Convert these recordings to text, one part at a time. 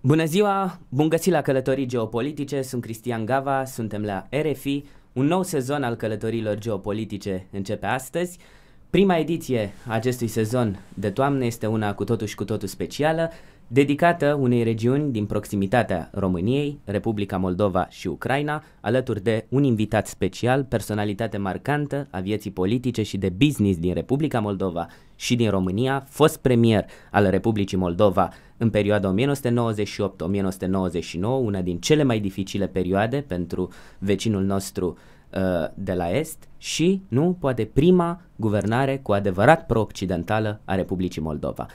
Bună ziua! Bun găsit la Călătorii Geopolitice, sunt Cristian Gava, suntem la RFI. Un nou sezon al călătorilor geopolitice începe astăzi. Prima ediție a acestui sezon de toamnă este una cu totul și cu totul specială dedicată unei regiuni din proximitatea României, Republica Moldova și Ucraina, alături de un invitat special, personalitate marcantă a vieții politice și de business din Republica Moldova și din România, fost premier al Republicii Moldova în perioada 1998-1999, una din cele mai dificile perioade pentru vecinul nostru uh, de la Est și, nu, poate prima guvernare cu adevărat pro-occidentală a Republicii Moldova.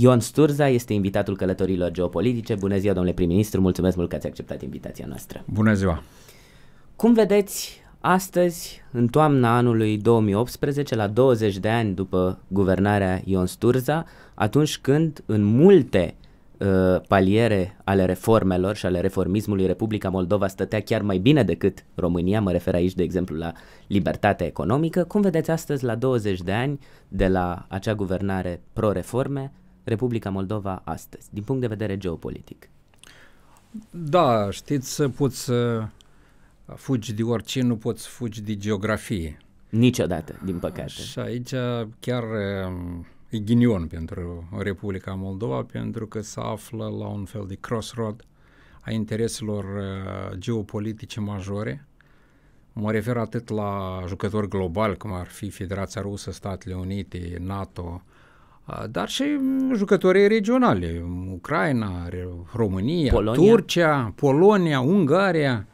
Ion Sturza este invitatul călătorilor geopolitice. Bună ziua, domnule prim-ministru, mulțumesc mult că ați acceptat invitația noastră. Bună ziua! Cum vedeți astăzi, în toamna anului 2018, la 20 de ani după guvernarea Ion Sturza, atunci când în multe uh, paliere ale reformelor și ale reformismului Republica Moldova stătea chiar mai bine decât România, mă refer aici de exemplu la libertatea economică, cum vedeți astăzi la 20 de ani de la acea guvernare pro-reforme Republica Moldova astăzi, din punct de vedere geopolitic? Da, știți, să poți să fugi de orice, nu poți fugi de geografie. Niciodată, din păcate. Și aici chiar um, e ghinion pentru Republica Moldova, pentru că se află la un fel de crossroad a intereselor uh, geopolitice majore. Mă refer atât la jucători globali, cum ar fi Federația Rusă, Statele Unite, NATO, dar și mm, jucătorii regionale, Ucraina, România, Polonia. Turcia, Polonia, Ungaria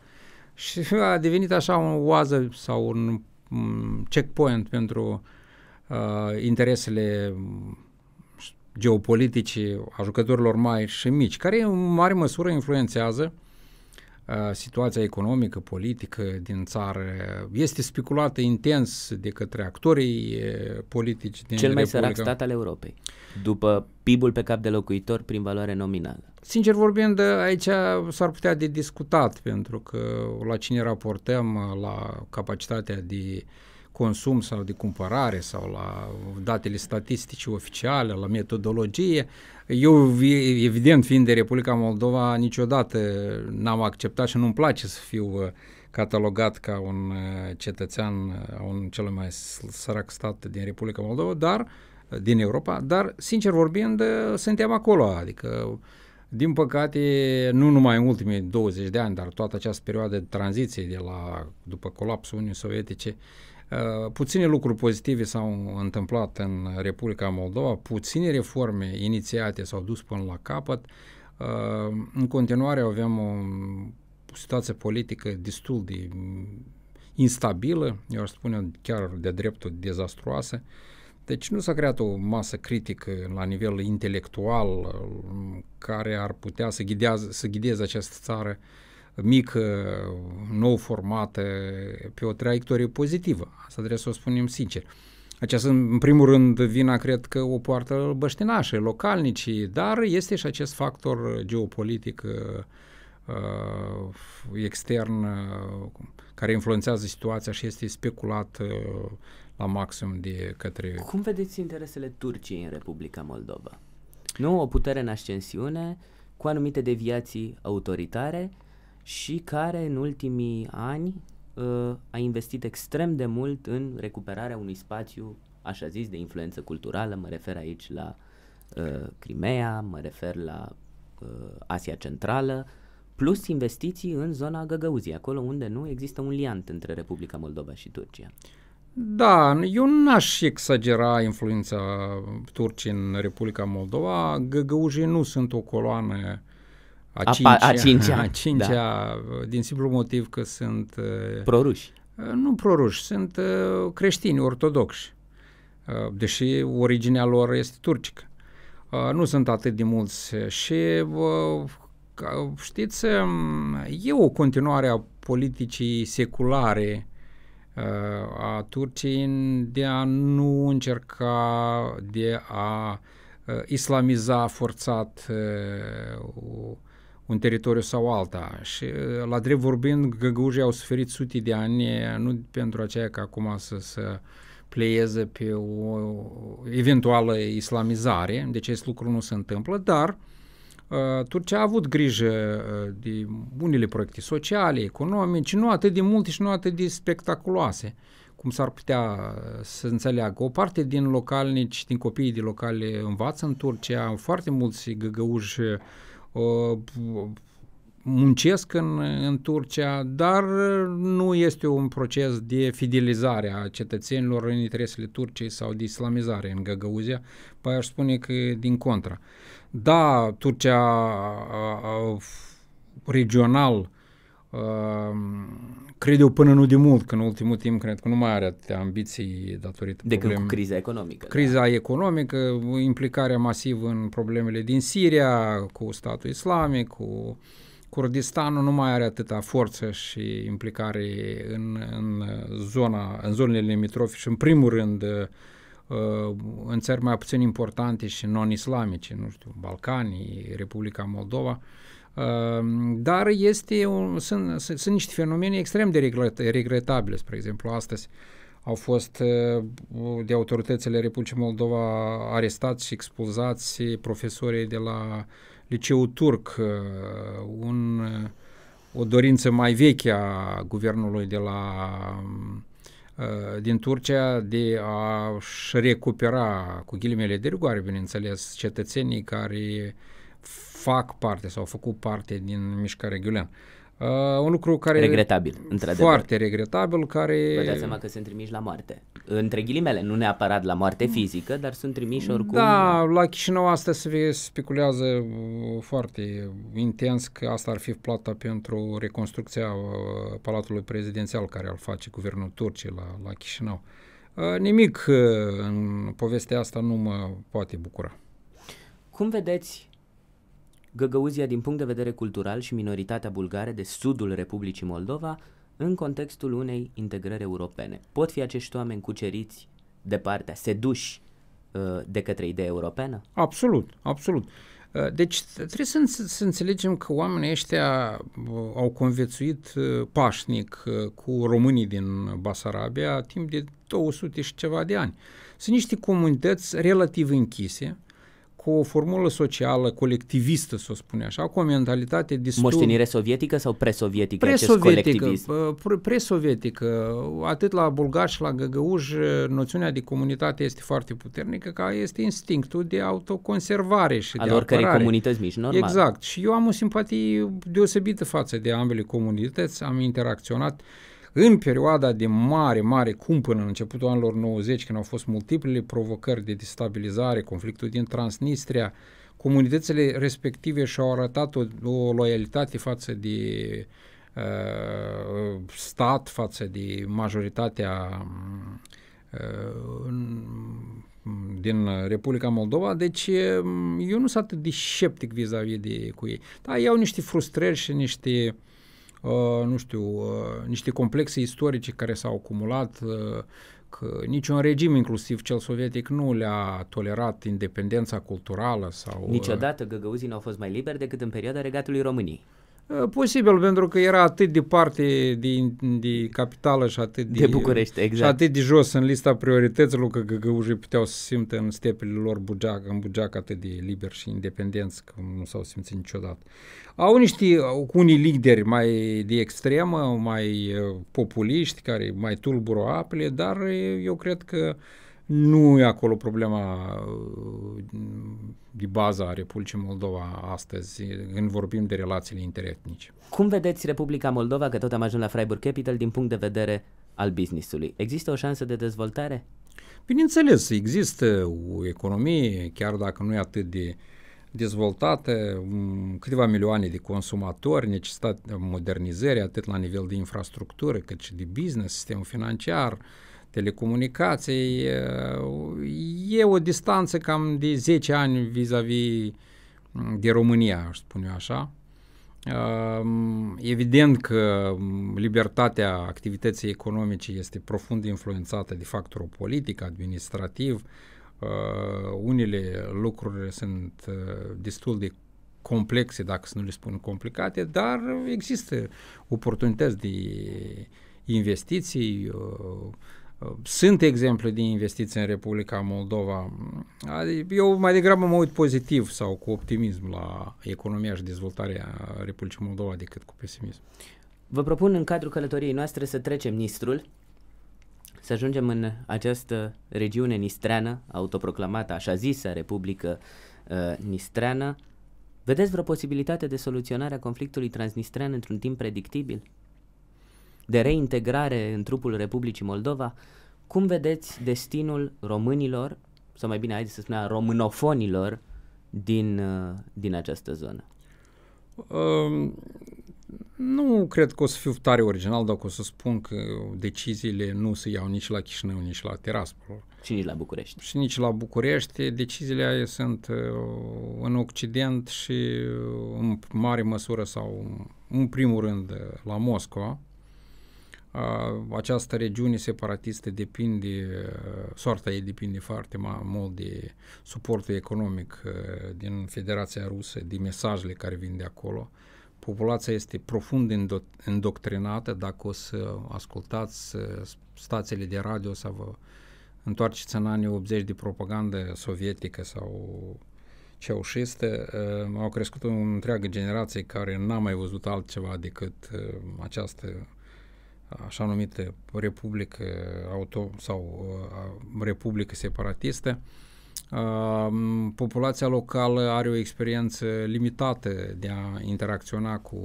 și a devenit așa o oază sau un mm, checkpoint pentru uh, interesele mm, geopolitice a jucătorilor mari și mici, care în mare măsură influențează situația economică, politică din țară este speculată intens de către actorii politici din Cel mai Republica. sărac stat al Europei, după PIB-ul pe cap de locuitor prin valoare nominală. Sincer vorbind, aici s-ar putea de discutat, pentru că la cine raportăm, la capacitatea de uh, consum sau de cumpărare sau la datele statistice oficiale, la metodologie. Eu, evident, fiind de Republica Moldova, niciodată n-am acceptat și nu-mi place să fiu uh, catalogat ca un uh, cetățean a uh, un cel mai sărac stat din Republica Moldova, dar din Europa, dar, sincer vorbind, suntem acolo, adică din păcate, nu numai în ultimii 20 de ani, dar toată această perioadă de tranziție de la, după colapsul Uniunii Sovietice, uh, Eh, puține lucruri pozitive s-au întâmplat în Republica Moldova, puține reforme inițiate s-au dus până la capăt. Eh, în continuare avem o situație politică destul de instabilă, eu aș spune chiar de dreptul dezastruoasă. Deci nu s-a creat o masă critică la nivel intelectual eh, care ar putea să, ghidează, să ghideze această țară uh, mică, uh, nou formată, pe o traiectorie pozitivă. Asta trebuie să o spunem sincer. Aceasta, în primul rând, vina, cred că o poartă băștinașe, localnicii, dar este și acest factor geopolitic uh, uh, extern uh, care influențează situația și este speculat uh, la maxim de către... Cum vedeți interesele Turciei în Republica Moldova? Nu o putere în ascensiune, cu anumite deviații autoritare, și care în ultimii ani uh, a investit extrem de mult în recuperarea unui spațiu, așa zis, de influență culturală. Mă refer aici la uh, Crimea, mă refer la uh, Asia Centrală, plus investiții în zona Găgăuzii, acolo unde nu există un liant între Republica Moldova și Turcia. Da, eu n-aș exagera influența turcii în Republica Moldova. Găgăuzii nu sunt o coloană uh, a, cincea, a, cincea, a cincea da. din simplu motiv că sunt... Uh, proruși. Uh, nu proruși, sunt uh, creștini ortodoxi, deși originea lor este turcică. Nu sunt atât de mulți și știți, um, e o continuare a politicii seculare a Turciei de a nu încerca de a islamiza forțat uh, un teritoriu sau alta. Și uh, la drept vorbind, găgăujii au suferit sute de ani, nu pentru aceea că acum să, să pleieze pe o eventuală islamizare, deci acest lucru nu se întâmplă, dar uh, Turcia a avut grijă uh, de unele proiecte sociale, economice, nu atât de multe și nu atât de spectaculoase cum s-ar putea uh, să înțeleagă. O parte din localnici, din copiii de locale învață în Turcia, foarte mulți găgăuși uh, Uh, muncesc în, în Turcia, dar uh, nu este un proces de fidelizare a cetățenilor în interesele Turciei sau de islamizare în Găgăuzia, păi aș spune că din contra. Da, Turcia a, uh, a, regional Ehm, cred eu până nu de mult, că în ultimul timp cred că nu mai are atâtea ambiții datorită de când cu criza economică. Criza da. economică, implicarea masivă în problemele din Siria, cu statul islamic, cu Kurdistanul nu mai are atâta forță și implicare în, în zona, în zonele limitrofe și în primul rând ehm, în țări mai puțin importante și non-islamice, nu știu, Balcanii, Republica Moldova. Uh, Ehm, dar este un, sunt, sunt, sunt niște fenomene extrem de regretabile, spre exemplu, astăzi au fost eh, de autoritățile Republicii Moldova arestați și expulzați profesorii de la Liceul Turc, eh, un, o dorință mai veche a guvernului de la eh, din Turcia de a-și recupera cu ghilimele de rigoare, bineînțeles, cetățenii care uh, fac parte sau au făcut parte din mișcarea Ghiulean. Uh, un lucru care regretabil, într-adevăr. Foarte regretabil, care... Vă dați seama că sunt trimiși la moarte. Între ghilimele, nu neapărat la moarte fizică, dar sunt trimiși oricum... Da, la Chișinău asta se speculează uh, foarte intens că asta ar fi plata pentru reconstrucția uh, Palatului Prezidențial care ar face guvernul turcii la, la Chișinău. Uh, nimic uh, în povestea asta nu mă poate bucura. Cum vedeți Găgăuzia din punct de vedere cultural și minoritatea bulgare de sudul Republicii Moldova în contextul unei integrări europene. Pot fi acești oameni cuceriți de partea, seduși uh, de către ideea europeană? Absolut, absolut. Uh, deci trebuie să, să înțelegem că oamenii ăștia uh, au conviețuit pașnic cu românii din Basarabia timp de 200 și ceva de ani. Sunt niște comunități relativ închise, cu o formulă socială, colectivistă, să o spune așa, cu o mentalitate destul... Moștenire sovietică sau presovietică presovietică, acest colectivism? Presovietică. Atât la bulgar și la găgăuș, noțiunea de comunitate este foarte puternică, ca este instinctul de autoconservare și Al de oricărei comunități mici, normal. Exact. Și eu am o simpatie deosebită față de ambele comunități. Am interacționat uh, în perioada de mare, mare cum până în începutul anilor 90, când au fost multiplele provocări de destabilizare, conflictul din Transnistria, comunitățile respective și-au arătat o, o loialitate față de uh, stat, față de majoritatea uh, din Republica Moldova, deci um, eu nu sunt atât de sceptic vis-a-vis de cu ei. Dar ei au niște frustrări și niște uh, Uh, nu știu, uh, niște complexe istorice care s-au acumulat, uh, că niciun regim, inclusiv cel sovietic, nu le-a tolerat independența culturală sau... Niciodată uh, găgăuzii nu au fost mai liberi decât în perioada regatului României. Eh, posibil, pentru că era atât departe de, de capitală și atât de, de București, exact. și atât de jos în lista priorităților că găgăușii puteau să simtă în stepele lor bugeac, în bugeac atât de liber și independenți, că nu s-au simțit niciodată. Au niște, cu unii lideri mai de extremă, mai eh, populiști, care mai tulbură apele, dar eh, eu cred că uh, nu e acolo problema uh, de bază a Republicii Moldova astăzi, când vorbim de relațiile interetnice. Cum vedeți Republica Moldova, că tot am ajuns la Freiburg Capital, din punct de vedere al businessului? Există o șansă de dezvoltare? Bineînțeles, există o economie, chiar dacă nu e atât de dezvoltată, um, câteva milioane de consumatori, necesitatea modernizării atât la nivel de infrastructură cât și de business, sistemul financiar, uh, telecomunicații. E o distanță cam de 10 ani vis-a-vis de România, aș spune așa. Evident că libertatea activității economice este profund influențată de factorul politic, administrativ. Ă, unele lucruri sunt ă, destul de complexe, dacă să nu le spun complicate, dar există oportunități de investiții, uh, sunt exemple de investiții în Republica Moldova. Eu mai degrabă mă uit pozitiv sau cu optimism la economia și dezvoltarea Republicii Moldova decât cu pesimism. Vă propun în cadrul călătoriei noastre să trecem Nistrul, să ajungem în această regiune nistreană, autoproclamată, așa zisă, Republică uh, Nistreană. Vedeți vreo posibilitate de soluționare a conflictului transnistrean într-un timp predictibil? de reintegrare în trupul Republicii Moldova, cum vedeți destinul românilor, sau mai bine, haideți să spunem, românofonilor din, uh, din această zonă? Um, nu cred că o să fiu tare original dacă o să spun că deciziile nu se iau nici la Chișinău, nici la Tiraspol. Și nici la București. Și nici la București. Deciziile aia sunt uh, în Occident și uh, în mare măsură sau în primul rând la Moscova această regiune separatistă depinde, soarta ei depinde foarte mult de suportul economic din Federația Rusă, de mesajele care vin de acolo. Populația este profund îndoctrinată, indoctrinată, dacă o să ascultați stațiile de radio sau vă întoarceți în anii 80 de propagandă sovietică sau ceaușistă, au crescut o întreagă generație care n-a mai văzut altceva decât această așa numită republică auto, sau uh, republică separatistă, populația locală are o experiență limitată de a interacționa cu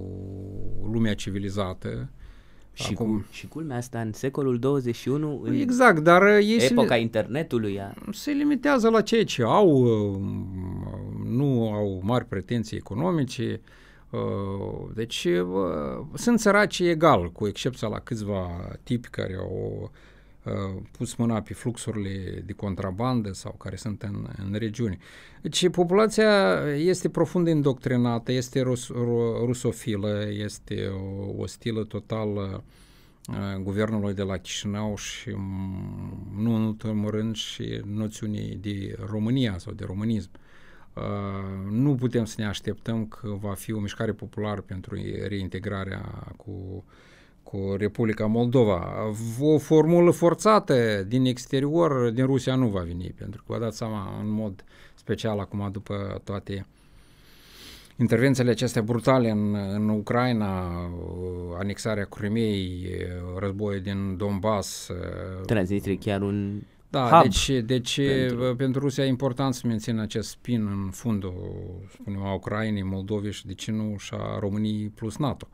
lumea civilizată, și, Acum, cu, și culmea asta în secolul 21 Exact, dar uh, ei epoca se, internetului a... se limitează la ceea ce au, uh, nu au mari pretenții economice, Uh, deci uh, sunt săraci egal, cu excepția la câțiva tipi care au uh, pus mâna pe fluxurile de contrabandă sau care sunt în, în regiuni. Deci populația este profund indoctrinată, este rus, rusofilă, este stilă total guvernului de la Chișinău și nu în ultimul rând și noțiunii de România sau de românism. Uh, Uh, nu putem să ne așteptăm că va fi o mișcare populară pentru reintegrarea cu, cu Republica Moldova. O formulă forțată din exterior, din Rusia, nu va veni, pentru că vă dați seama în mod special acum după toate intervențiile acestea brutale în, în Ucraina, uh, anexarea Crimeei, uh, războiul din Donbass. Transnistria chiar un da, hub deci, deci pentru... Uh, pentru Rusia e important să mențină acest spin în fundul, spunem, a Ucrainei, Moldovei și de ce nu și a României plus NATO.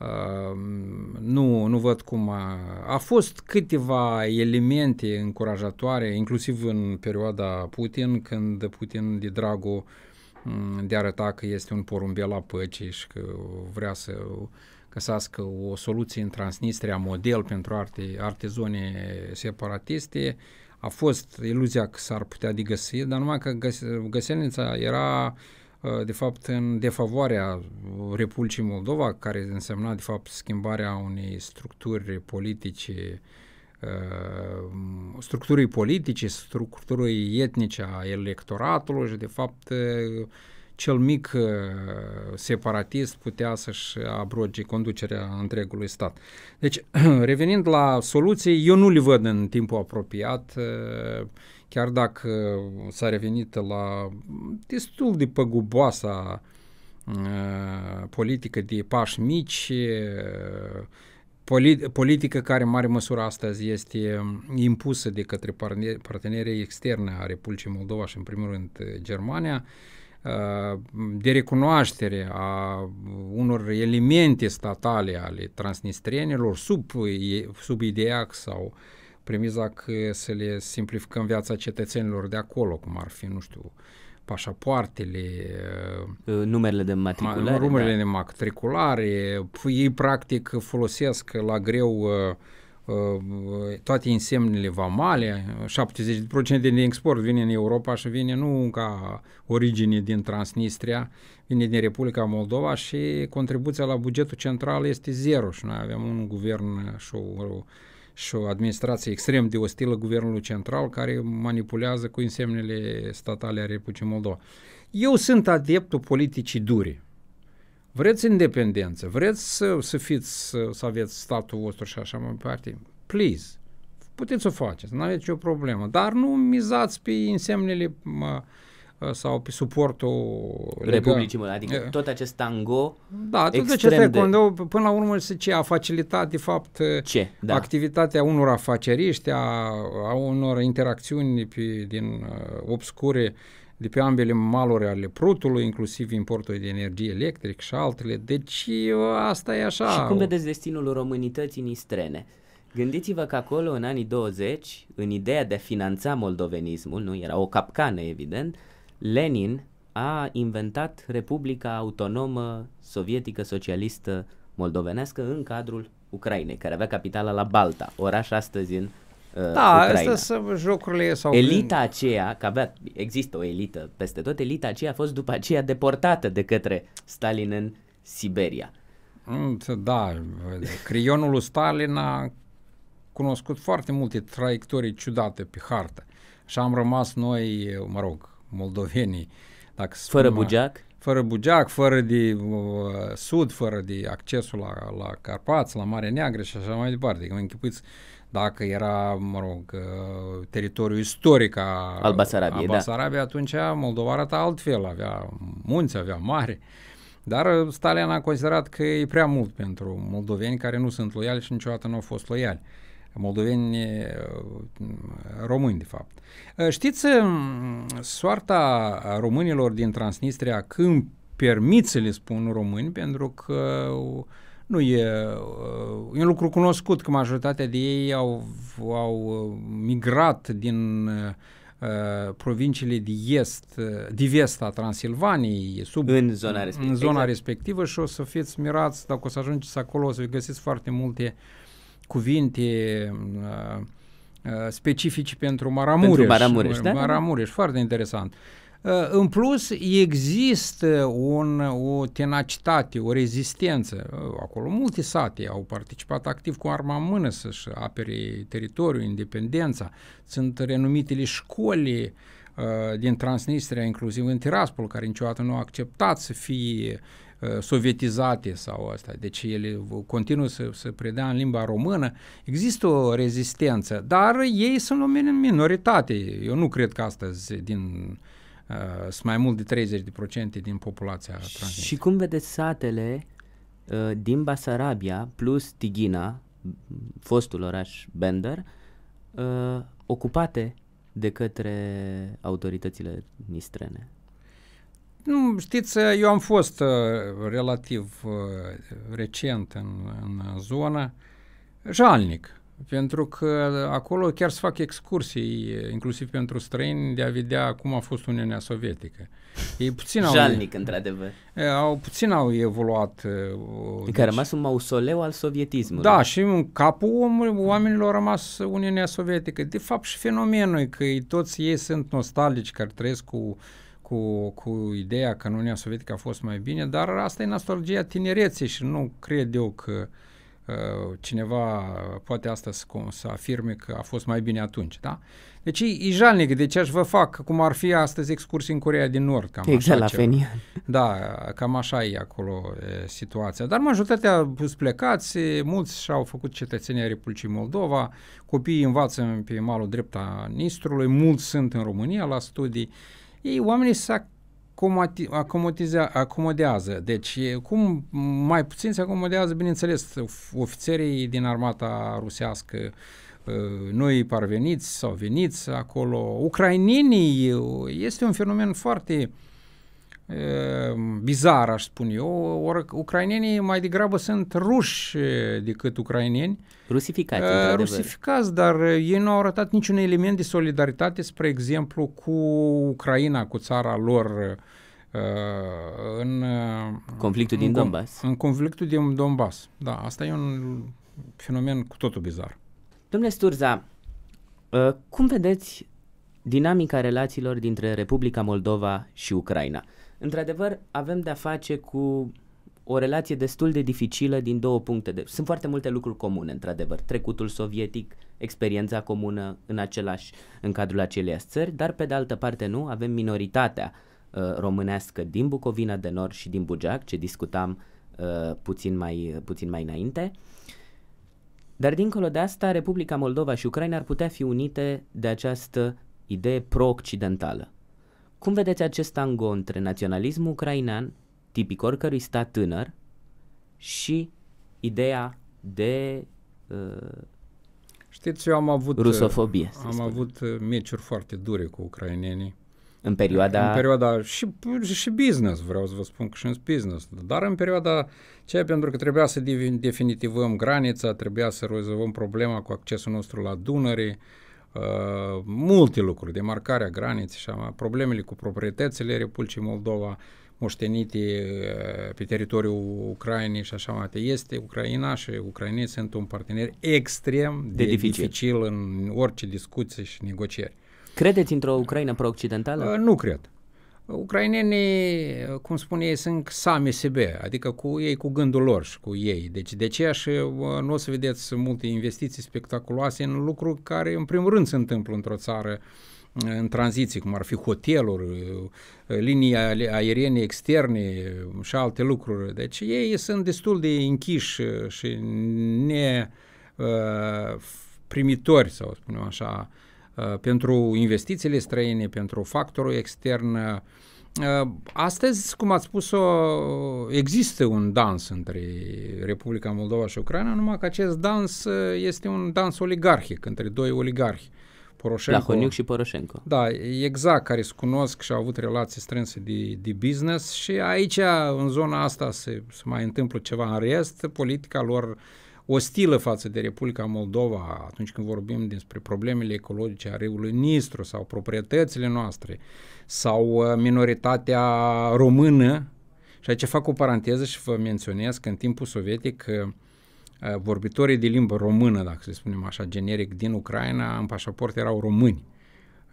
Uh, nu, nu văd cum a, a fost câteva elemente încurajatoare, inclusiv în perioada Putin, când Putin de dragul mm, de a arăta că este un porumbel la păcii și că vrea să găsească o soluție în Transnistria, model pentru arte, arte zone separatiste, uh, a fost iluzia că s-ar putea de găsi, dar numai că găs- găselnița era ă, de fapt în defavoarea Republicii Moldova, care însemna de fapt schimbarea unei structuri politice ă, structurii politice, structurii etnice a electoratului și de fapt ă, cel mic uh, separatist putea să-și abroge conducerea întregului stat. Deci, revenind la soluții, eu nu le văd în timpul apropiat, uh, chiar dacă s-a revenit la destul de păguboasa uh, politică de pași mici, politică care în mare măsură astăzi este impusă de către partenerii externe a Republicii Moldova și în primul rând Germania, uh, de recunoaștere a unor elemente statale ale transnistrienilor sub, sub IDEAC sau premiza că să le simplificăm viața cetățenilor de acolo, cum ar fi, nu știu, pașapoartele, numerele de matriculare, numerele da. de matriculare, ei practic folosesc la greu uh, toate insemnele vamale, 70% din export vine în Europa și vine nu ca origine din Transnistria, vine din Republica Moldova și contribuția la bugetul central este zero și noi avem un guvern și o, și o administrație extrem de ostilă guvernului central care manipulează cu insemnele statale a Republicii Moldova. Eu sunt adeptul politicii dure Vreți independență, vreți să, să fiți, să, să aveți statul vostru și așa mai departe. Please, puteți să o faceți, nu aveți nicio problemă, dar nu mizați pe însemnele mă, ă, sau pe suportul Republicii legal. adică tot acest tango Da, tot acest de... până la urmă ce a facilitat de fapt ce? Da. activitatea unor afaceriști, a, a unor interacțiuni pe, din ă, obscure uh, de pe ambele maluri ale prutului, inclusiv importul de energie electric și altele. Deci uh, asta e așa. Și cum vedeți destinul românității istrene? Gândiți-vă că acolo, în anii 20, în ideea de a finanța moldovenismul, nu era o capcană, evident, Lenin a inventat Republica Autonomă Sovietică Socialistă Moldovenească în cadrul Ucrainei, care avea capitala la Balta, oraș astăzi în Uh, da, Ucraina. astea sunt jocurile sau... Elita aceea, că avea, există o elită peste tot, elita aceea a fost după aceea deportată de către Stalin în Siberia. Da, crionul lui Stalin a cunoscut foarte multe traiectorii ciudate pe hartă. Și am rămas noi, mă rog, moldovenii. Dacă spun, fără bugeac? Fără bugeac, fără de uh, sud, fără de accesul la, la Carpați, la Marea Neagră și așa mai departe. Adică închipuiți uh, dacă era, mă rog, uh, teritoriul istoric a, al Basarabiei, Basarabia, da. atunci Moldova arăta altfel, avea munți, avea mare. Dar uh, Stalin a considerat că e prea mult pentru moldoveni care nu sunt loiali și niciodată nu au fost loiali. Moldoveni uh, români, de fapt. Știți, soarta românilor din Transnistria, când permit să le spun români, pentru că uh, nu e, uh, e un lucru cunoscut că majoritatea de ei au, au uh, migrat din uh, provinciile de est, uh, de vest a Transilvaniei, sub, în zona, respectivă. în zona exact. respectivă și o să fiți mirați dacă o să ajungeți acolo, o să găsiți foarte multe cuvinte uh, specifici pentru Maramureș. Pentru Maramureș, da? Maramureș, foarte interesant. Uh, în plus, există un, o tenacitate, o rezistență. Acolo multe sate au participat activ cu arma în mână să-și apere teritoriul, independența. Sunt renumitele școli uh, din Transnistria, inclusiv în Tiraspol, care niciodată nu a acceptat să fie uh, sovietizate sau asta. Deci ele continuă să, să predea în limba română. Există o rezistență, dar ei sunt o minoritate. Eu nu cred că astăzi din uh, uh, sunt mai mult de 30% din populația Transnistria. Și cum vedeți satele uh, din Basarabia plus Tighina, fostul oraș Bender, uh, ocupate de către autoritățile nistrene? Nu, știți, uh, eu am fost uh, relativ uh, recent în, în zonă, jalnic. Pentru că acolo chiar se fac excursii, inclusiv pentru străini, de a vedea cum a fost Uniunea Sovietică. Ei puțin au... Jalnic, într-adevăr. Au, puțin au evoluat. Deci... Că a deci- rămas un mausoleu al sovietismului. Da, și în capul oamenilor a rămas Uniunea Sovietică. De fapt și fenomenul e că toți ei sunt nostalgici, care trăiesc cu cu, cu ideea că în Uniunea Sovietică a fost mai bine, dar asta e nostalgia tinereții și nu cred eu că uh, Uh, cineva poate astăzi să, afirme că a fost mai bine atunci, da? Deci e, e jalnic, deci aș vă fac cum ar fi astăzi excursii în Corea din Nord. Cam exact așa la Fenian. Da, cam așa e acolo e, situația. Dar majoritatea sunt plecați, mulți și-au făcut cetățenia Republicii Moldova, copiii învață pe malul drept a Nistrului, mulți sunt în România la studii. Ei, oamenii s au acomodează. Deci, cum mai puțin se acomodează, bineînțeles, ofițerii din armata rusească, ă, noi parveniți sau veniți acolo, ucraininii, este un fenomen foarte uh, Ehm, bizar, aș spune eu, ori ucrainenii mai degrabă sunt ruși decât ucraineni. Rusificați, uh, Rusificați, dar ei nu au arătat niciun element de solidaritate, spre exemplu, cu Ucraina, cu țara lor uh, în... Conflictul în, din Donbass. În conflictul din Donbass, da. Asta e un fenomen cu totul bizar. Domnule Sturza, uh, cum vedeți dinamica relațiilor dintre Republica Moldova și Ucraina? Într-adevăr, avem de-a face cu o relație destul de dificilă din două puncte. De... Sunt foarte multe lucruri comune, într-adevăr. Trecutul sovietic, experiența comună în același, în cadrul aceleiași țări, dar pe de altă parte nu, avem minoritatea uh, românească din Bucovina de Nord și din Bugeac, ce discutam uh, puțin, mai, uh, puțin mai înainte. Dar dincolo de asta, Republica Moldova și Ucraina ar putea fi unite de această idee pro-occidentală cum vedeți acest tango între naționalismul ucrainean, tipic oricărui stat tânăr, și ideea de uh, Știți, eu am avut rusofobie. Uh, am spune. avut uh, meciuri foarte dure cu ucrainenii. În perioada... În perioada și, și business, vreau să vă spun că și în business. Dar în perioada ce pentru că trebuia să definitivăm granița, trebuia să rezolvăm problema cu accesul nostru la Dunăre, Uh, multe lucruri, demarcarea graniței și problemele cu proprietățile Republicii Moldova, moștenite uh, pe teritoriul Ucrainei și așa mai departe. Este Ucraina și ucrainii sunt un partener extrem de, de dificil. dificil în orice discuție și negocieri. Credeți într-o Ucraina pro-occidentală? Uh, nu cred. Ucrainenii, cum spun ei, sunt sami sebe, adică cu ei, cu gândul lor și cu ei. Deci de aceea și nu o să vedeți multe investiții spectaculoase în lucruri care în primul rând se întâmplă într-o țară în tranziție, cum ar fi hoteluri, linii aeriene externe și alte lucruri. Deci ei sunt destul de închiși și ne uh, primitori, o spunem așa, Uh, pentru investițiile străine, pentru factorul extern. Uh, astăzi, cum ați spus-o, există un dans între Republica Moldova și Ucraina, numai că acest dans uh, este un dans oligarhic, între doi oligarhi. Poroșenco. Plahoniuc și Poroșenco. Da, exact, care se cunosc și au avut relații strânse de, de business și aici, în zona asta, se, se mai întâmplă ceva în rest, politica lor uh, ostilă față de Republica Moldova atunci când vorbim despre problemele ecologice a râului Nistru sau proprietățile noastre sau uh, minoritatea română. Și aici fac o paranteză și vă menționez că în timpul sovietic uh, vorbitorii de limbă română, dacă să spunem așa generic, din Ucraina, în pașaport erau români.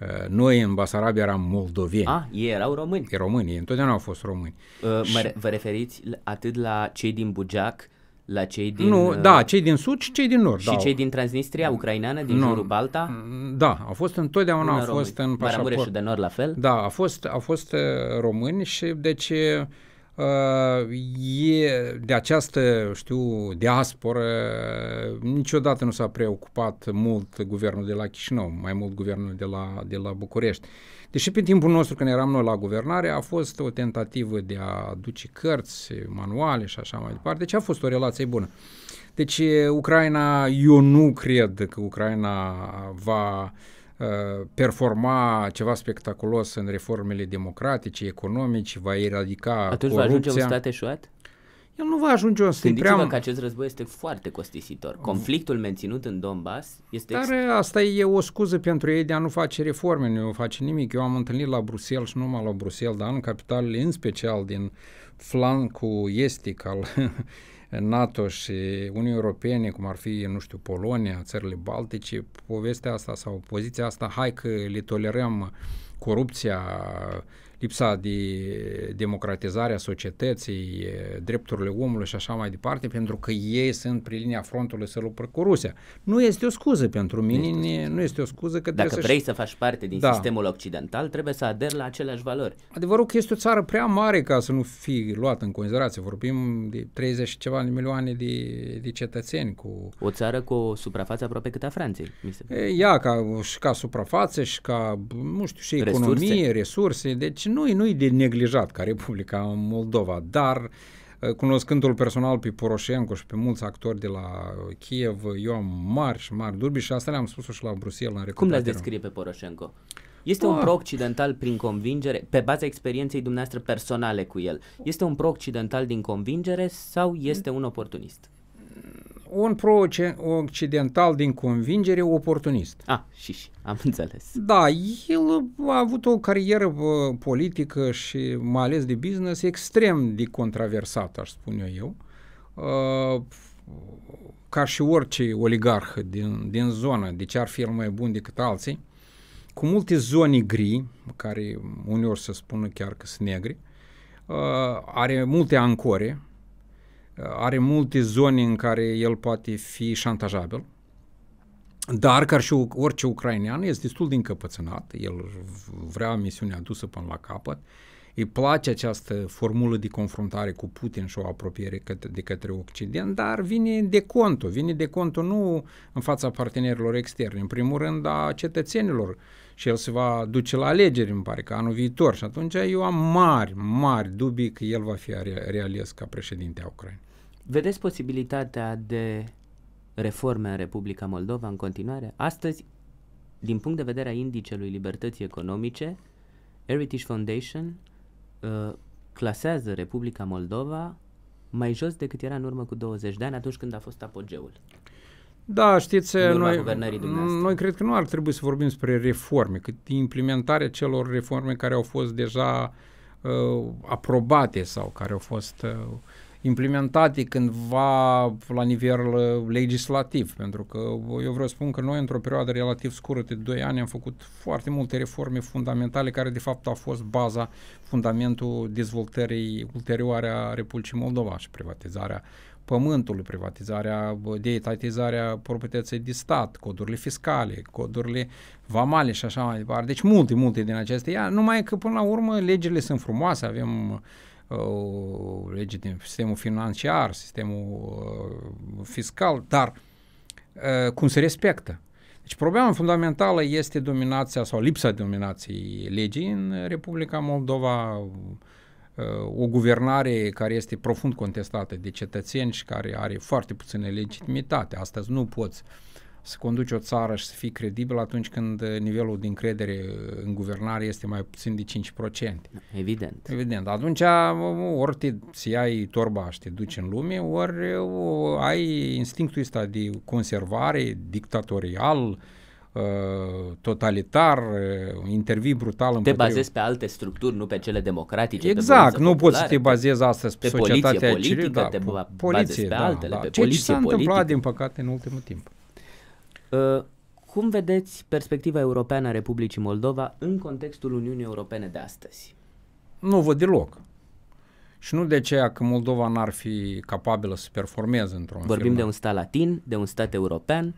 Uh, noi în Basarabia eram moldoveni. Ah, ei erau români. E români, ei întotdeauna au fost români. Uh, mă, și... Vă referiți atât la cei din Bugeac, la cei din... Nu, uh, da, cei din sud și cei din nord. Și da, cei din Transnistria, ucraineană, din nu, jurul Balta? Mm, da, au fost întotdeauna, au fost în pașaport. de nord la fel? Da, a fost, a fost uh, români și deci uh, e de această, știu, diasporă, niciodată nu s-a preocupat mult guvernul de la Chișinău, mai mult guvernul de la, de la București. Uh, Deși pe timpul nostru când eram noi la guvernare a fost o tentativă de a aduce cărți, manuale și așa mai departe, deci a fost o relație bună. Deci Ucraina, eu nu cred că Ucraina va ă, performa ceva spectaculos în reformele democratice, economice, va eradica Atunci corupția. va ajunge un stat eșuat? Uh, el nu va ajunge o să Gândiți-vă prea... că acest război este foarte costisitor. Mm. Conflictul menținut în Donbass este... Dar ex... asta e o scuză pentru ei de a nu face reforme, nu face nimic. Eu am întâlnit la Bruxelles și numai la Bruxelles, dar în capitalele în special din flancul estic al NATO și Uniunii Europene, cum ar fi, nu știu, Polonia, țările Baltice, povestea asta sau poziția asta, hai că le tolerăm corupția, lipsa de democratizare a societății, drepturile omului și așa mai departe, pentru că ei sunt pe linia frontului să luptă cu Rusia. Nu este o scuză pentru mine, nu este, nu este o scuză că Dacă vrei să faci parte din da. sistemul occidental, trebuie să aderi la aceleași valori. Adevărul că este o țară prea mare ca să nu fi luată în considerație. Vorbim de 30 și ceva de milioane de, de cetățeni. cu. O țară cu o suprafață aproape cât a Franței. Mi se... Ea, ca, și ca suprafață, și ca, nu știu, și economie, resurse, resurse deci nu-i, nu-i de neglijat ca Republica Moldova, dar uh, cunoscându-l personal pe Poroșenko și pe mulți actori de la Kiev, eu am mari și mari dubi și asta le-am spus și la Bruxelles. La Cum le-ați descrie pe Poroșenko? Este un ah. pro-occidental prin convingere, pe baza experienței dumneavoastră personale cu el. Este un pro-occidental din convingere sau este un oportunist? un pro-occidental din convingere oportunist. Ah, și, și, am înțeles. Da, el a avut o carieră politică și mai ales de business extrem de controversată, aș spune eu. Uh, ca și orice oligarh din, din zonă, deci ar fi el mai bun decât alții, cu multe zone gri, care uneori se spună chiar că sunt negri, uh, are multe ancore, are multe zone în care el poate fi șantajabil, dar, ca și orice ucrainean, este destul de încăpățânat, el vrea misiunea dusă până la capăt, îi place această formulă de confruntare cu Putin și o apropiere de către Occident, dar vine de contul, vine de contul nu în fața partenerilor externi, în primul rând a cetățenilor uh, și el se va duce la alegeri, îmi pare că anul viitor și atunci eu am mari, mari dubii că el va fi reales ca președinte a Ucrainei. Vedeți posibilitatea de reforme în Republica Moldova în continuare? Astăzi, din punct de vedere a indicelui libertății economice, Heritage Foundation uh, clasează Republica Moldova mai jos decât era în urmă cu 20 de ani, atunci când a fost apogeul. Da, știți, noi, noi cred că nu ar trebui să vorbim despre reforme, cât implementarea celor reforme care au fost deja uh, aprobate sau care au fost uh, implementate cândva la nivel uh, legislativ, pentru că eu vreau să spun că noi într-o perioadă relativ scurtă de 2 ani am făcut foarte multe reforme fundamentale care de fapt au fost baza, fundamentul dezvoltării ulterioare a Republicii Moldova și privatizarea pământului, privatizarea, deetatizarea proprietății de stat, codurile fiscale, codurile vamale și așa mai departe. Deci multe, multe din acestea. Numai că până la urmă legile sunt frumoase, avem uh, lege din sistemul financiar, sistemul uh, fiscal, dar uh, cum se respectă. Deci problema fundamentală este dominația sau lipsa dominației legii în Republica Moldova, Uh, o guvernare care este profund contestată de cetățeni și care are foarte puțină legitimitate. Astăzi nu poți să conduci o țară și să fii credibil atunci când uh, nivelul de încredere uh, în guvernare este mai puțin de 5%. Evident. Evident. Atunci ori te, să iai torba și te duci în lume, ori ai instinctul ăsta de conservare dictatorial, uh, Uh, totalitar, un uh, interviu brutal. Te bazezi pe alte structuri, nu pe cele democratice. Exact, nu poți să te bazezi astăzi pe societatea poliție, politică, da, te poliție, pe da, da. altele, da. pe Ceea poliție, ce s-a politică. întâmplat, din păcate, în ultimul timp. Uh, cum vedeți perspectiva europeană a Republicii Moldova în contextul Uniunii Europene de astăzi? Nu văd deloc. Și nu de ceea că Moldova n-ar fi capabilă să performeze într-un Vorbim firmă. de un stat latin, de un stat european,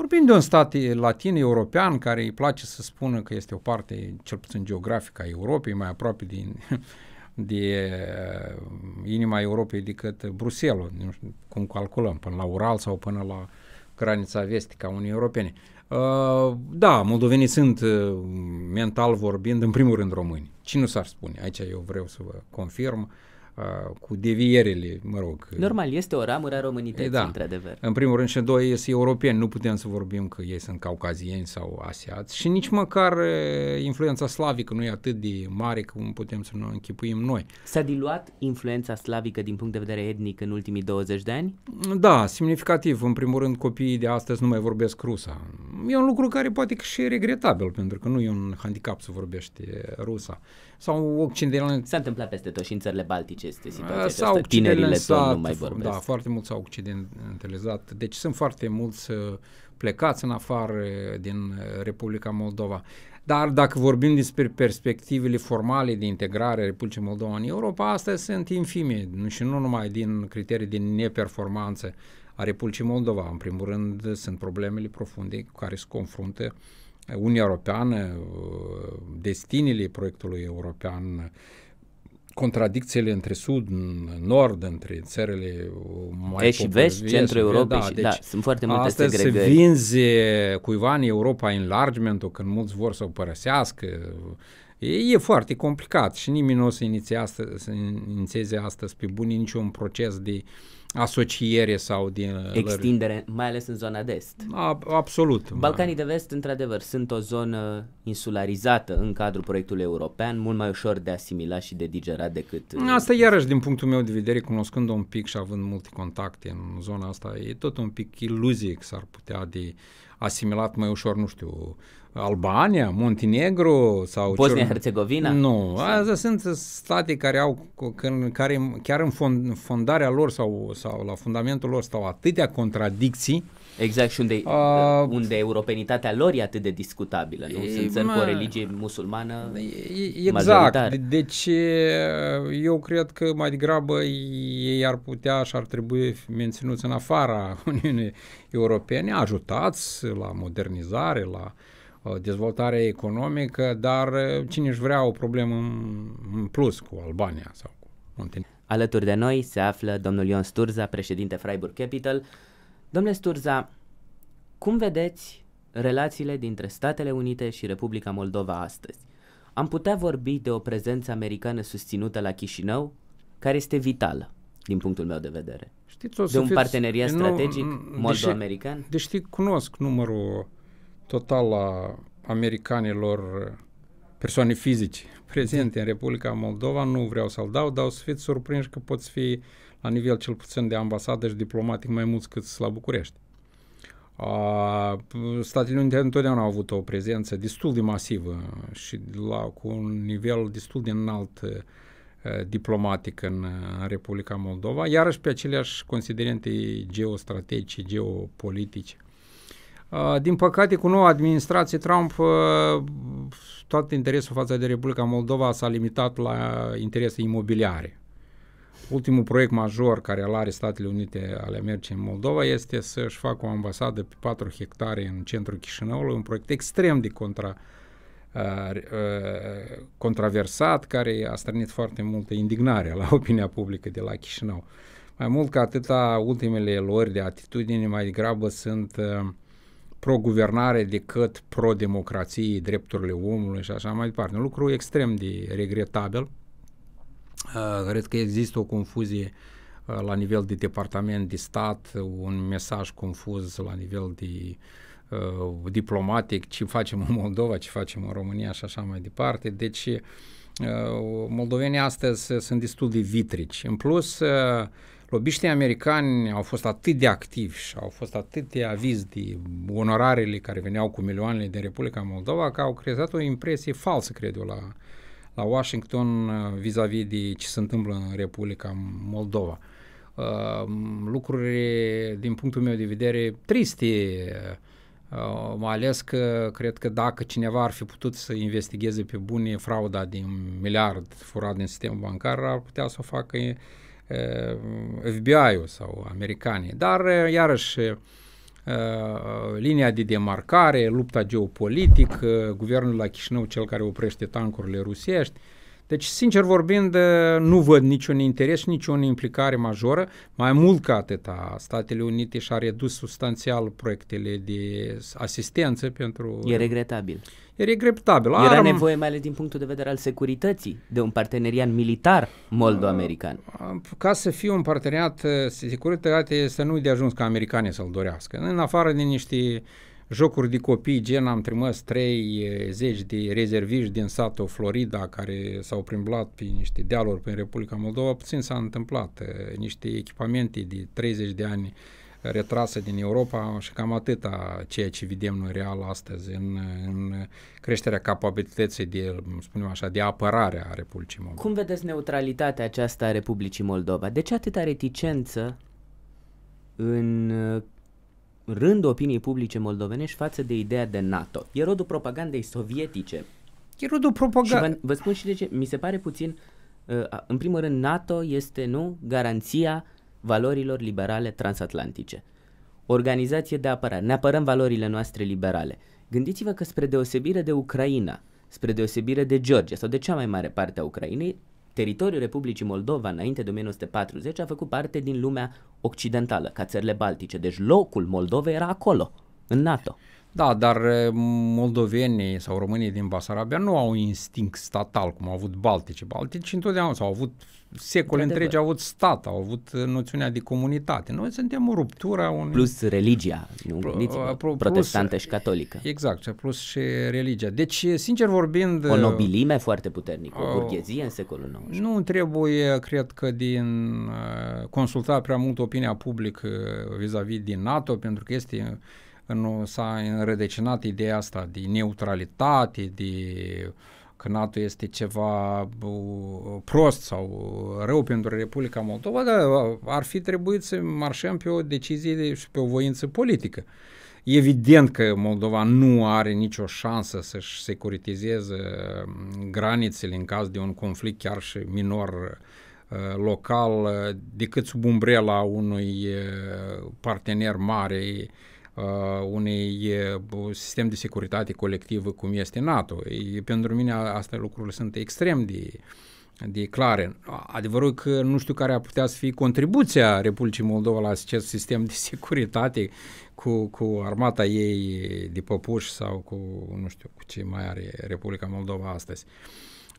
Vorbim de un stat latin-european care îi place să spună că este o parte, cel puțin geografică, a Europei, mai aproape din, de uh, inima Europei decât Bruselul, nu știu cum calculăm, până la Ural sau până la granița vestică a Uniunii Europene. Uh, da, moldovenii sunt uh, mental vorbind, în primul rând români. Cine nu s-ar spune? Aici eu vreau să vă confirm. Uh, cu devierele, mă rog. Normal, este o ramură a românității, da. într adevăr În primul rând și în doi, este europeni, nu putem să vorbim că ei sunt caucazieni sau asiați și nici măcar uh, influența slavică nu e atât de mare cum putem să ne închipuim noi. S-a diluat influența slavică din punct de vedere etnic în ultimii 20 de ani? Da, semnificativ. În primul rând, copiii de astăzi nu mai vorbesc rusa. E un lucru care poate că și e regretabil, pentru că nu e un handicap să vorbești rusa sau occidentale. S-a întâmplat peste tot și în țările baltice este eh, situația s-a aceasta, tinerile tot nu mai vorbesc. Da, foarte mult s-au occidentalizat, deci sunt foarte mulți eh, plecați în afară eh, din Republica Moldova. Dar dacă vorbim despre perspectivele formale de integrare a Republicii Moldova în Europa, astea sunt infime și nu numai din criterii de neperformanță a Republicii Moldova. În primul rând sunt problemele profunde cu care se confruntă uh, Uniunea Europeană, destinile proiectului european, contradicțiile între sud, nord, între țările mai Est și vest, centrul Europei. Da, și, deci da, sunt foarte multe asta se vinzi cuiva în Europa enlargement-ul când mulți vor să o părăsească, E, e foarte complicat și nimeni nu o să, asta, să inițieze astăzi pe bune niciun proces de asociere sau de... Uh, Extindere, lări. mai ales în zona de est. A, absolut. Balcanii de vest, într-adevăr, sunt o zonă insularizată în cadrul proiectului european, mult mai ușor de asimilat și de digerat decât... Uh, asta iarăși, din punctul meu de vedere, cunoscând un pic și având multe contacte în zona asta, e tot un pic iluzie că s-ar putea de asimilat mai ușor, nu știu, uh, Albania, Montenegro sau Bosnia-Herzegovina? Nu, astea sunt state care au, care chiar în fondarea lor sau, sau la fundamentul lor stau atâtea contradicții. Exact, și unde, uh, unde europenitatea lor e atât de discutabilă, nu? Sunt țări cu o religie musulmană Exact, De deci eu cred că mai degrabă ei ar putea și ar trebui menținuți în afara Uniunii Europene, ajutați la modernizare, la Uh, dezvoltare economică, dar uh, cine își vrea o problemă în plus cu Albania sau cu Montenegro. Alături de noi se află domnul Ion Sturza, președinte Freiburg Capital. Domnule Sturza, cum vedeți relațiile dintre Statele Unite și Republica Moldova astăzi? Am putea vorbi de o prezență americană susținută la Chișinău, care este vitală, din punctul meu de vedere. Știți, o să de un fiți, parteneriat strategic moldo-american? Deși, deși cunosc numărul total a americanilor persoane fizice prezente în Republica Moldova, nu vreau să-l dau, dar o să fiți surprinși că poți fi la nivel cel puțin de ambasadă și diplomatic mai mulți cât la București. A, Statele Unite întotdeauna au avut o prezență destul de masivă și la, cu un nivel destul de înalt uh, diplomatic în, în Republica Moldova, iarăși pe aceleași considerente geostrategice, geopolitice. Uh, din păcate, cu noua administrație, Trump, uh, tot interesul față de Republica Moldova s-a limitat la interese imobiliare. Ultimul proiect major care îl are Statele Unite ale Americii în Moldova este să-și facă o ambasadă pe 4 hectare în centrul Chișinăului, un proiect extrem de contra, uh, controversat, care a strânit foarte multă indignare la opinia publică de la Chișinău. Mai mult ca atâta, ultimele lor de atitudine mai degrabă sunt uh, pro-guvernare decât pro-democrație, drepturile omului și așa mai departe. Un lucru extrem de regretabil. Uh, cred că există o confuzie uh, la nivel de departament de stat, un mesaj confuz la nivel de uh, diplomatic, ce facem în Moldova, ce facem în România și așa mai departe. Deci uh, moldovenii astăzi sunt destul de vitrici. În plus, uh, Lobiștii americani au fost atât de activi și au fost atât de avizi de onorarele care veneau cu milioanele din Republica Moldova că au creat o impresie falsă, cred eu, la, la Washington uh, vis-a-vis de ce se întâmplă în Republica Moldova. Uh, lucruri, din punctul meu de vedere, triste, uh, mai ales că cred că dacă cineva ar fi putut să investigheze pe bune frauda din miliard furat din sistemul bancar, ar putea să o facă Ehm, FBI-ul sau americanii. Dar, eh, iarăși, eh, linia de demarcare, lupta geopolitică, eh, guvernul la Chișinău, cel care oprește tancurile rusești, deci, sincer vorbind, nu văd niciun interes, niciun implicare majoră. Mai mult ca atâta, Statele Unite și-a redus substanțial proiectele de asistență pentru... E regretabil. E regretabil. Era Arm... nevoie mai ales din punctul de vedere al securității de un parteneriat militar moldo-american. Ca să fie un parteneriat eh, securitate, este nu i de ajuns ca americanii să-l dorească. În afară de niște jocuri de copii, gen am trimis 30 de rezerviști din satul Florida care s-au primblat pe niște dealuri prin Republica Moldova, puțin s-a întâmplat. Niște echipamente de 30 de ani retrase din Europa și cam atâta ceea ce vedem noi real astăzi în, în creșterea capabilității de, spunem așa, de apărare a Republicii Moldova. Cum vedeți neutralitatea aceasta a Republicii Moldova? De ce atâta reticență în rând opiniei publice moldovenești față de ideea de NATO. E rodul propagandei sovietice. E rodul propagandei. Vă, vă spun și de ce. Mi se pare puțin, uh, în primul rând, NATO este, nu, garanția valorilor liberale transatlantice. Organizație de apărare. Ne apărăm valorile noastre liberale. Gândiți-vă că spre deosebire de Ucraina, spre deosebire de Georgia sau de cea mai mare parte a Ucrainei, Teritoriul Republicii Moldova înainte de 1940 a făcut parte din lumea occidentală, ca țările baltice, deci locul Moldovei era acolo, în NATO. Da, dar moldovenii sau românii din Basarabia nu au instinct statal cum au avut baltici. Baltici întotdeauna s au avut secole întregi, au avut stat, au avut uh, noțiunea de comunitate. Noi suntem o ruptură. unui... Plus religia, nu? Pro, uh, pro, protestantă plus, și catolică. Exact, plus și religia. Deci, sincer vorbind... O uh, nobilime foarte puternică, o burghezie în secolul XIX. Nu trebuie, cred că, din consulta prea mult opinia publică vis-a-vis din NATO, pentru că este nu s-a înrădăcinat ideea asta de neutralitate, de că NATO este ceva uh, prost sau rău pentru Republica Moldova, dar uh, ar fi trebuit să marșăm pe o decizie și pe o voință politică. Evident că Moldova nu are nicio șansă să-și securitizeze uh, granițele în caz de un conflict chiar și minor local decât sub umbrela unui partener mare Uh, unei sistem de securitate colectivă cum este NATO. Pentru mine astea lucrurile sunt extrem de de clare. Adevărul că nu știu care ar putea să fie contribuția Republicii Moldova la acest sistem de securitate cu, cu armata ei de păpuși sau cu, nu știu, cu ce mai are Republica Moldova astăzi.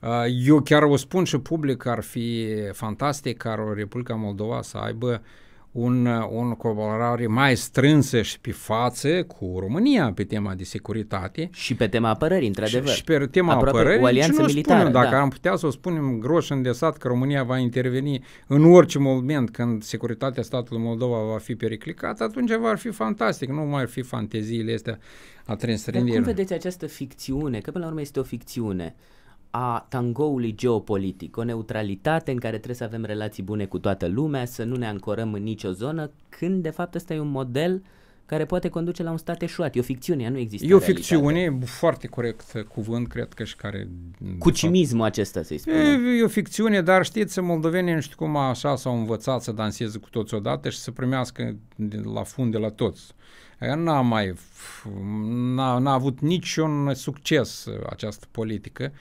Uh, eu chiar o spun și public, ar fi fantastic ca Republica Moldova să aibă uh, un, un colaborare mai strânsă și pe față cu România pe tema de securitate. Și pe tema apărării, într-adevăr. Și, și pe tema Aproape apărării. O alianță nu militară. Spunem, dacă da. am putea să o spunem groș îndesat că România va interveni în orice moment când securitatea statului Moldova va fi periclicată, atunci va fi fantastic. Nu mai ar fi fanteziile astea a Dar cum vedeți această ficțiune? Că până la urmă este o ficțiune a tangoului geopolitic, o neutralitate în care trebuie să avem relații bune cu toată lumea, să nu ne ancorăm în nicio zonă, când de fapt ăsta e un model care poate conduce la un stat eșuat. E o ficțiune, nu există E o realitate. ficțiune, foarte corect cuvânt, cred că și care... Cu cinismul fapt, acesta, să-i spunem. E, e o ficțiune, dar știți, moldovenii nu știu cum așa s-au învățat să danseze cu toți odată și să primească la fund de la toți. N-a mai... N-a, n-a avut niciun succes uh, această politică. Uh,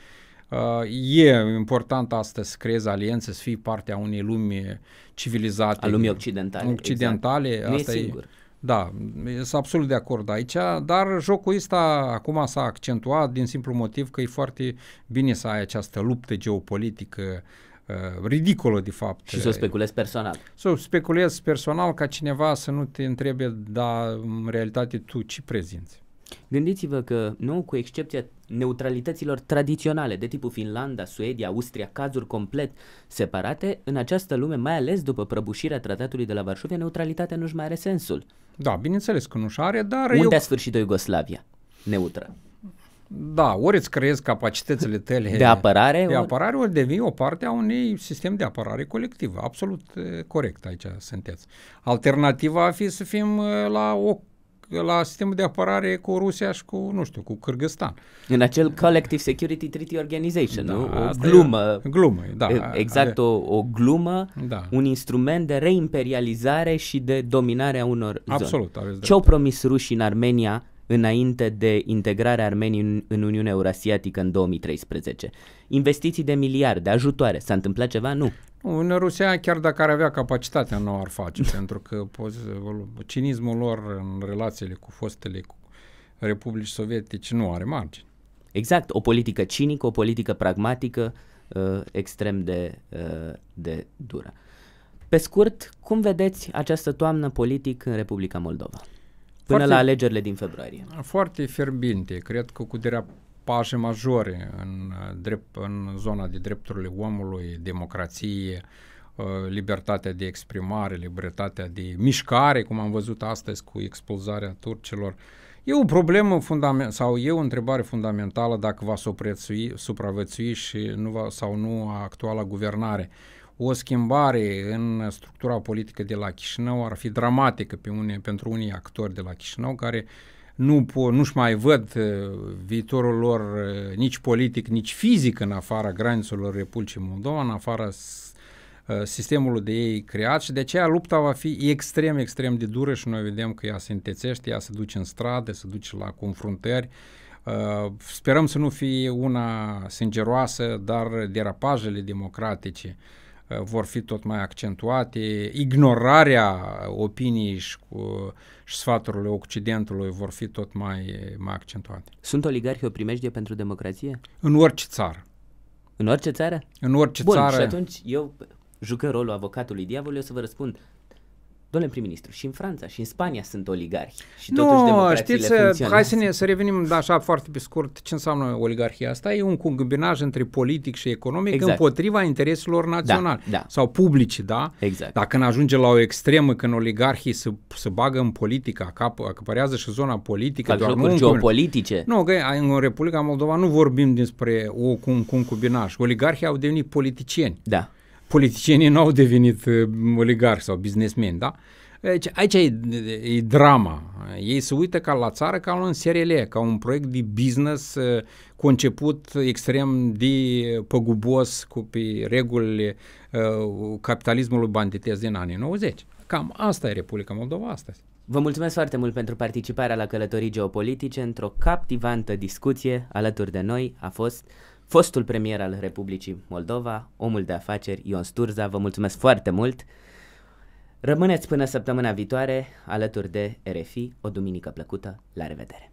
Uh, e important astăzi să creezi alianțe, să fii parte a unei lumi civilizate. A lumii occidentale. Exact. Occidentale. Exact. Asta nu e singur. Da, e, da, sunt absolut de acord aici, dar jocul ăsta acum s-a accentuat din simplu motiv că e foarte bine să ai această luptă geopolitică uh, ridicolă de fapt. Și să o speculezi personal. Să o speculezi personal ca cineva să nu te întrebe, dar în realitate tu ce prezinți? Gândiți-vă că, nu, cu excepția neutralităților tradiționale de tipul Finlanda, Suedia, Austria, cazuri complet separate, în această lume, mai ales după prăbușirea tratatului de la Varșovia, neutralitatea nu-și mai are sensul. Da, bineînțeles că nu-și are, dar... Unde eu... a sfârșit Iugoslavia? Neutră. Da, ori îți creezi capacitățile tale de apărare, de apărare ori... ori devii o parte a unui sistem de apărare colectivă. Absolut eh, corect aici sunteți. Alternativa ar fi să fim eh, la o la sistemul de apărare cu Rusia și cu, nu știu, cu Kyrgyzstan. În acel Collective Security Treaty Organization, da, nu? O glumă. E, glumă, da. Exact, o, o glumă, da. un instrument de reimperializare și de dominare a unor Absolut, zone. Ce au promis rușii în Armenia înainte de integrarea armenii în Uniunea Eurasiatică în 2013. Investiții de miliarde, ajutoare, s-a întâmplat ceva? Nu. În Rusia, chiar dacă ar avea capacitatea, nu ar face, pentru că cinismul lor în relațiile cu fostele republici sovietice nu are margini. Exact, o politică cinică, o politică pragmatică, uh, extrem de, uh, de dură. Pe scurt, cum vedeți această toamnă politic în Republica Moldova? până foarte, la alegerile din februarie. Foarte fierbinte, cred că cu derea pași majore în, uh, drept, în zona de drepturile omului, democrație, uh, libertatea de exprimare, libertatea de mișcare, cum am văzut astăzi cu expulzarea turcilor. E o problemă fundament, sau e o întrebare fundamentală dacă va supraviețui, și nu va, sau nu actuala guvernare. Uh, o schimbare în structura politică de la Chișinău ar fi dramatică pe une, pentru unii actori de la Chișinău care nu po- nu-și mai văd uh, viitorul lor uh, nici politic, nici fizic în afara granițelor Republicii Moldova, în afara uh, sistemului de ei creat și de aceea lupta va fi extrem, extrem de dură și noi vedem că ea se întețește, ea se duce în stradă, se duce la confruntări. Sperăm să nu fie una sângeroasă, dar derapajele democratice Uh, vor fi tot mai accentuate, ignorarea opiniei și, cu, și sfaturile Occidentului vor fi tot mai, mai accentuate. Sunt oligarhi o primejdie pentru democrație? În orice țară. În orice țară? În orice Bun, țară. și atunci eu jucă rolul avocatului diavolului, o să vă răspund. Domnule prim-ministru, și în Franța și în Spania sunt oligarhi și nu, totuși știți, hai să, ne, să revenim așa foarte pe scurt ce înseamnă oligarhia asta. E un combinaj între politic și economic exact. împotriva intereselor da, naționale da, da. sau publici, da? Exact. Dacă când ajunge la o extremă, când oligarhii se, se bagă în politică, acap acăpărează și zona politică. doar nu geopolitice. Nu, că în Republica Moldova nu vorbim despre o, un concubinaj. Oligarhii au devenit politicieni. Da politicienii nu au devenit uh, oligarhi sau businessmeni, da? Deci aici e, e drama. Ei se uită ca la țară ca la un SRL, ca un proiect de business uh, conceput extrem de păgubos cu pe regulile uh, capitalismului banditez din anii 90. Cam asta e Republica Moldova astăzi. Vă mulțumesc foarte mult pentru participarea la Călătorii Geopolitice. Într-o captivantă discuție alături de noi a fost fostul premier al Republicii Moldova, omul de afaceri Ion Sturza. Vă mulțumesc foarte mult! Rămâneți până săptămâna viitoare alături de RFI. O duminică plăcută! La revedere!